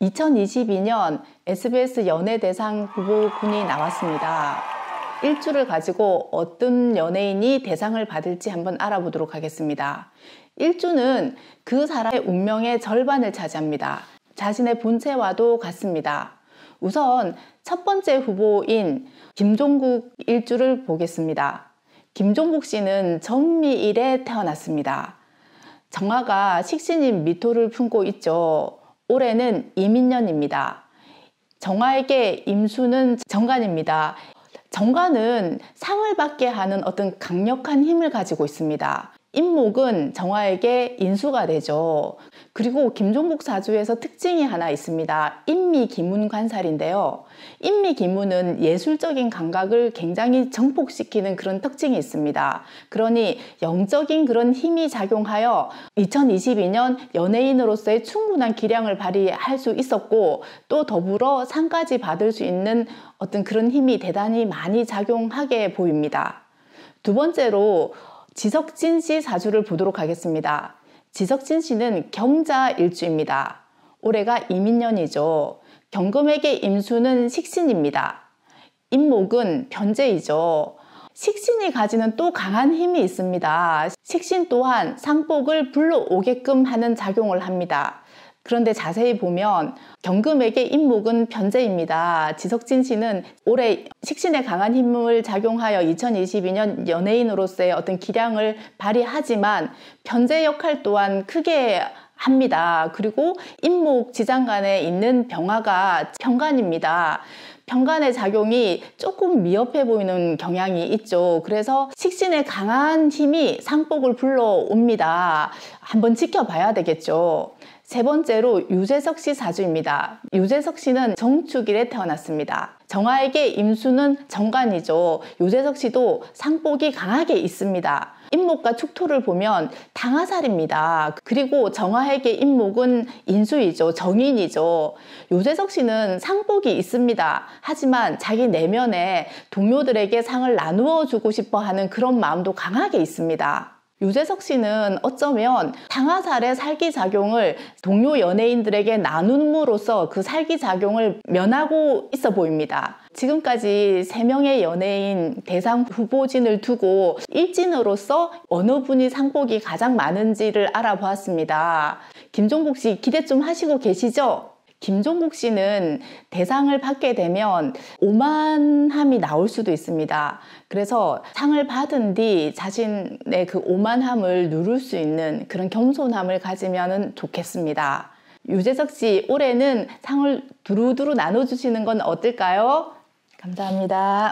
2022년 SBS 연예대상 후보군이 나왔습니다. 일주를 가지고 어떤 연예인이 대상을 받을지 한번 알아보도록 하겠습니다. 일주는 그 사람의 운명의 절반을 차지합니다. 자신의 본체와도 같습니다. 우선 첫 번째 후보인 김종국 일주를 보겠습니다. 김종국 씨는 정미일에 태어났습니다. 정화가 식신인 미토를 품고 있죠. 올해는 이민년입니다. 정화에게 임수는 정관입니다. 정관은 상을 받게 하는 어떤 강력한 힘을 가지고 있습니다. 인목은 정화에게 인수가 되죠. 그리고 김종국 사주에서 특징이 하나 있습니다. 인미기문관살인데요. 인미기문은 예술적인 감각을 굉장히 정폭시키는 그런 특징이 있습니다. 그러니 영적인 그런 힘이 작용하여 2022년 연예인으로서의 충분한 기량을 발휘할 수 있었고 또 더불어 상까지 받을 수 있는 어떤 그런 힘이 대단히 많이 작용하게 보입니다. 두 번째로 지석진 씨 사주를 보도록 하겠습니다. 지석진 씨는 경자 일주입니다. 올해가 이민년이죠. 경금에게 임수는 식신입니다. 임목은 변제이죠. 식신이 가지는 또 강한 힘이 있습니다. 식신 또한 상복을 불러오게끔 하는 작용을 합니다. 그런데 자세히 보면 경금에게 임목은 변제입니다. 지석진 씨는 올해 식신에 강한 힘을 작용하여 2022년 연예인으로서의 어떤 기량을 발휘하지만 변제 역할 또한 크게 합니다. 그리고 임목 지장간에 있는 병화가 병간입니다. 병간의 작용이 조금 미흡해 보이는 경향이 있죠. 그래서 식신의 강한 힘이 상복을 불러옵니다. 한번 지켜봐야 되겠죠. 세 번째로 유재석 씨 사주입니다. 유재석 씨는 정축일에 태어났습니다. 정화에게 임수는 정관이죠. 유재석 씨도 상복이 강하게 있습니다. 임목과 축토를 보면 당하살입니다. 그리고 정화에게 임목은 인수이죠. 정인이죠. 유재석 씨는 상복이 있습니다. 하지만 자기 내면에 동료들에게 상을 나누어 주고 싶어 하는 그런 마음도 강하게 있습니다. 유재석 씨는 어쩌면 당하살의 살기작용을 동료 연예인들에게 나눔으로써 그 살기작용을 면하고 있어 보입니다. 지금까지 3명의 연예인 대상 후보진을 두고 일진으로서 어느 분이 상복이 가장 많은지를 알아보았습니다. 김종국 씨 기대 좀 하시고 계시죠? 김종국 씨는 대상을 받게 되면 오만함이 나올 수도 있습니다. 그래서 상을 받은 뒤 자신의 그 오만함을 누를 수 있는 그런 겸손함을 가지면 좋겠습니다. 유재석 씨, 올해는 상을 두루두루 나눠주시는 건 어떨까요? 감사합니다.